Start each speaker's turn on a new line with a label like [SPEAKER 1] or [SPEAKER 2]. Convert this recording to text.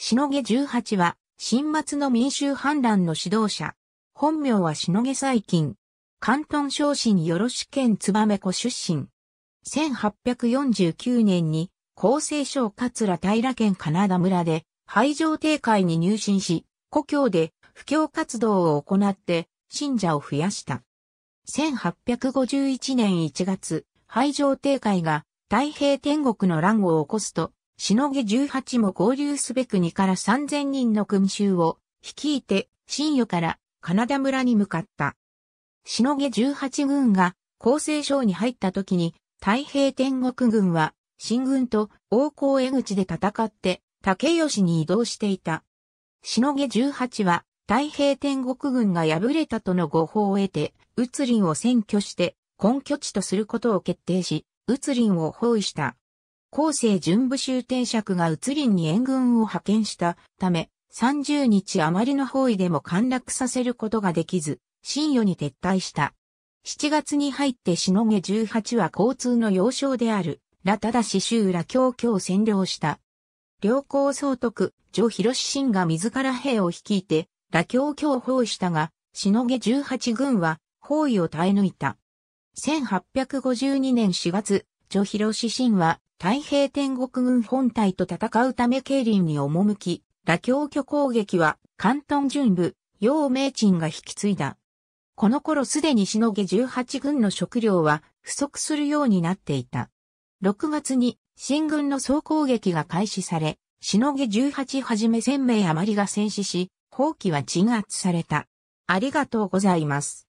[SPEAKER 1] しのげ18は、新末の民衆反乱の指導者。本名はしのげ最近。関東昇進よろし県め子出身。1849年に、厚生省桂平県金田村で、廃城定会に入信し、故郷で布教活動を行って、信者を増やした。1851年1月、廃城定会が太平天国の乱を起こすと、しのげ18も合流すべく2から3000人の群衆を率いて、新与からカナダ村に向かった。しのげ18軍が厚生省に入った時に、太平天国軍は、新軍と王光江口で戦って、竹吉に移動していた。しのげ18は、太平天国軍が敗れたとの誤報を得て、宇林を占拠して、根拠地とすることを決定し、宇林を包囲した。厚生準部終点尺が移林に援軍を派遣したため、30日余りの包囲でも陥落させることができず、新夜に撤退した。7月に入ってしのげ18は交通の要衝である、ラタダシ州ら京京を占領した。両校総督、上広信が自ら兵を率いて、ら京京を包囲したが、しのげ18軍は包囲を耐え抜いた。1852年4月、上広信は太平天国軍本体と戦うため経林に赴き、羅京居攻撃は関東巡部、陽明鎮が引き継いだ。この頃すでにしのげ18軍の食料は不足するようになっていた。6月に新軍の総攻撃が開始され、しのげ18はじめ1000名余りが戦死し、放棄は鎮圧された。ありがとうございます。